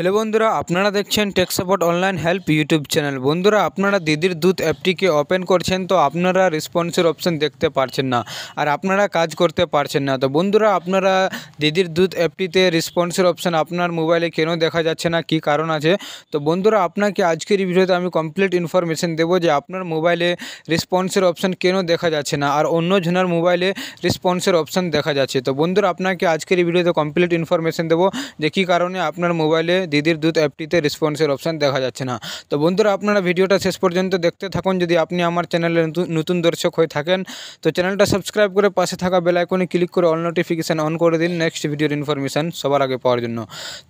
hello বন্ধুরা আপনারা দেখছেন tech support online help YouTube channel বন্ধুরা আপনারা দিদির দুধ অ্যাপটিকে ওপেন করছেন তো আপনারা রেসপন্সার অপশন দেখতে পাচ্ছেন না আর আপনারা কাজ করতে পারছেন না তো বন্ধুরা আপনারা দিদির দুধ অ্যাপটিতে রেসপন্সার অপশন আপনার মোবাইলে কেন দেখা যাচ্ছে না কি কারণ আছে তো বন্ধুরা আপনাকে আজকের ভিডিওতে আমি কমপ্লিট ইনফরমেশন দেবো যে আপনার মোবাইলে রেসপন্সার অপশন কেন দেখা যাচ্ছে না আর অন্য জনের মোবাইলে রেসপন্সার অপশন দেখা যাচ্ছে তো বন্ধুরা আপনাকে আজকের এই ভিডিওতে কমপ্লিট ইনফরমেশন দেবো দেখি কারণ আপনার মোবাইলে দিদির দূত অ্যাপটিতে রেসপন্সের অপশান দেখা যাচ্ছে না তো বন্ধুরা আপনারা ভিডিওটা শেষ পর্যন্ত দেখতে থাকুন যদি আপনি আমার চ্যানেলে নতুন দর্শক হয়ে থাকেন তো চ্যানেলটা সাবস্ক্রাইব করে পাশে থাকা বেলাইকনে ক্লিক করে অল নোটিফিকেশান অন করে দিন নেক্সট ভিডিওর ইনফরমেশান সবার আগে পাওয়ার জন্য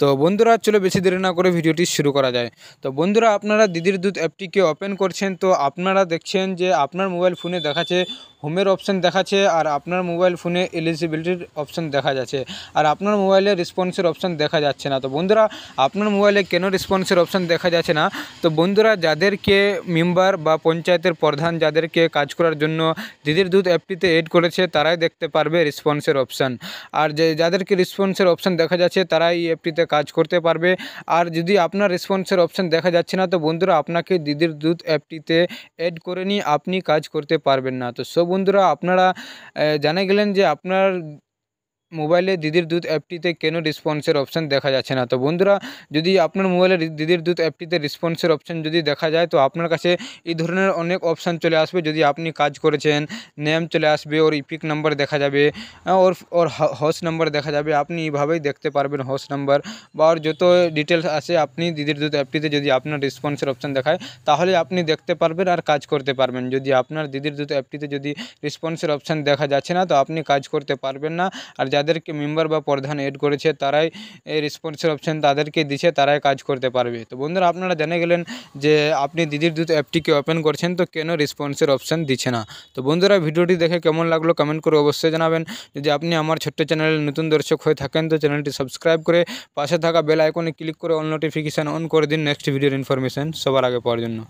তো বন্ধুরা চলে বেশি দেরি না করে ভিডিওটি শুরু করা যায় তো বন্ধুরা আপনারা দিদির দূত অ্যাপটিকে ওপেন করছেন তো আপনারা দেখছেন যে আপনার মোবাইল ফোনে দেখাচ্ছে হোমের অপশান দেখাচ্ছে আর আপনার মোবাইল ফোনে এলিজিবিলিটির অপশান দেখা যাচ্ছে আর আপনার মোবাইলে রেসপন্সের অপশান দেখা যাচ্ছে না তো বন্ধুরা আপনার মোবাইলে কেন রেসপন্সের অপশান দেখা যাচ্ছে না তো বন্ধুরা যাদেরকে মেম্বার বা পঞ্চায়েতের প্রধান যাদেরকে কাজ করার জন্য দিদির দুধ অ্যাপটিতে এড করেছে তারাই দেখতে পারবে রেসপন্সের অপশান আর যে যাদেরকে রেসপন্সের অপশান দেখা যাচ্ছে তারাই এই অ্যাপটিতে কাজ করতে পারবে আর যদি আপনার রেসপন্সের অপশান দেখা যাচ্ছে না তো বন্ধুরা আপনাকে দিদির দুধ অ্যাপটিতে এড করে নিয়ে আপনি কাজ করতে পারবেন না তো সব বন্ধুরা আপনারা জেনে গেলেন যে আপনার মোবাইলে দিদির দূত অ্যাপটিতে কেন রেসপন্সার অপশন দেখা যাচ্ছে না তো বন্ধুরা যদি আপনার মোবাইলে দিদির দূত অ্যাপটিতে রেসপন্সার অপশন যদি দেখা যায় তো আপনার কাছে এই ধরনের অনেক অপশন চলে আসবে যদি আপনি কাজ করেন নাম চলে আসবে আর ইপিক নাম্বার দেখা যাবে আর আর হাউস নাম্বার দেখা যাবে আপনি এইভাবে দেখতে পারবেন হাউস নাম্বার বা আর যত ডিটেইলস আছে আপনি দিদির দূত অ্যাপটিতে যদি আপনার রেসপন্সার অপশন দেখা যায় তাহলে আপনি দেখতে পারবেন আর কাজ করতে পারবেন যদি আপনার দিদির দূত অ্যাপটিতে যদি রেসপন্সার অপশন দেখা যাচ্ছে না তো আপনি কাজ করতে পারবেন না আর যাদেরকে মেম্বার বা প্রধান এড করেছে তারাই রেসপন্সের অপশান তাদেরকে দিছে তারাই কাজ করতে পারবে তো বন্ধুরা আপনারা জেনে গেলেন যে আপনি দিদির দুধ অ্যাপটিকে ওপেন করছেন তো কেন রেসপন্সের অপশান দিচ্ছে না তো বন্ধুরা ভিডিওটি দেখে কেমন লাগলো কমেন্ট করে অবশ্যই জানাবেন যদি আপনি আমার ছোট্ট চ্যানেলের নতুন দর্শক হয়ে থাকেন তো চ্যানেলটি সাবস্ক্রাইব করে পাশে থাকা বেল আইকনে ক্লিক করে অল নোটিফিকেশান অন করে দিন নেক্সট ভিডিওর ইনফরমেশান সবার আগে পাওয়ার জন্য